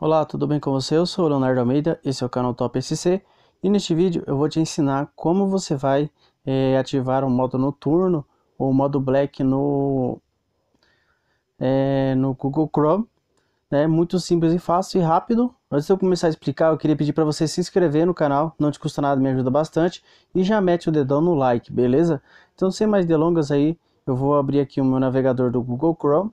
Olá, tudo bem com você? Eu sou o Leonardo Almeida, esse é o canal Top SC e neste vídeo eu vou te ensinar como você vai é, ativar o modo noturno ou modo black no, é, no Google Chrome. É muito simples e fácil e rápido, Antes de eu começar a explicar, eu queria pedir para você se inscrever no canal, não te custa nada, me ajuda bastante, e já mete o dedão no like, beleza? Então, sem mais delongas aí, eu vou abrir aqui o meu navegador do Google Chrome,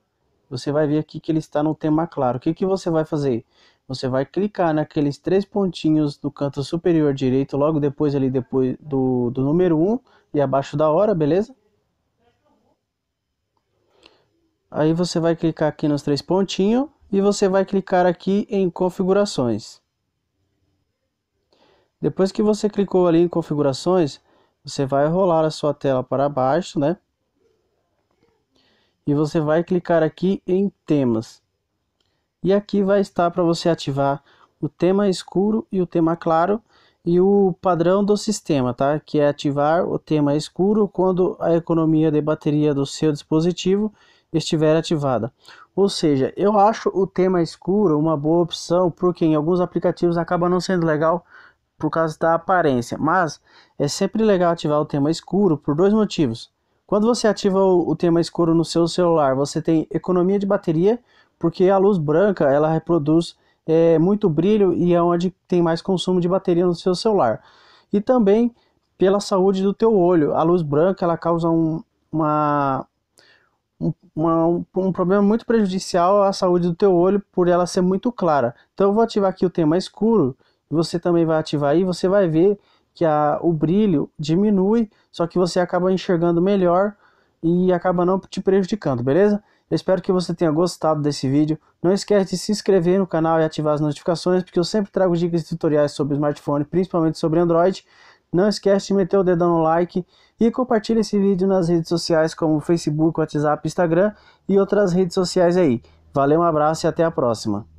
você vai ver aqui que ele está no tema claro. O que, que você vai fazer? Você vai clicar naqueles três pontinhos do canto superior direito, logo depois ali depois do, do número 1 um, e abaixo da hora, beleza? Aí você vai clicar aqui nos três pontinhos e você vai clicar aqui em configurações. Depois que você clicou ali em configurações, você vai rolar a sua tela para baixo, né? E você vai clicar aqui em temas. E aqui vai estar para você ativar o tema escuro e o tema claro e o padrão do sistema, tá? Que é ativar o tema escuro quando a economia de bateria do seu dispositivo estiver ativada. Ou seja, eu acho o tema escuro uma boa opção porque em alguns aplicativos acaba não sendo legal por causa da aparência, mas é sempre legal ativar o tema escuro por dois motivos. Quando você ativa o, o tema escuro no seu celular, você tem economia de bateria, porque a luz branca ela reproduz é, muito brilho e é onde tem mais consumo de bateria no seu celular. E também pela saúde do teu olho, a luz branca ela causa um, uma um, uma, um, um problema muito prejudicial à saúde do teu olho por ela ser muito clara. Então eu vou ativar aqui o tema escuro, você também vai ativar aí, você vai ver que a, o brilho diminui, só que você acaba enxergando melhor e acaba não te prejudicando, beleza? Eu espero que você tenha gostado desse vídeo. Não esquece de se inscrever no canal e ativar as notificações, porque eu sempre trago dicas e tutoriais sobre smartphone, principalmente sobre Android. Não esquece de meter o dedão no like e compartilhe esse vídeo nas redes sociais como Facebook, WhatsApp, Instagram e outras redes sociais aí. Valeu, um abraço e até a próxima.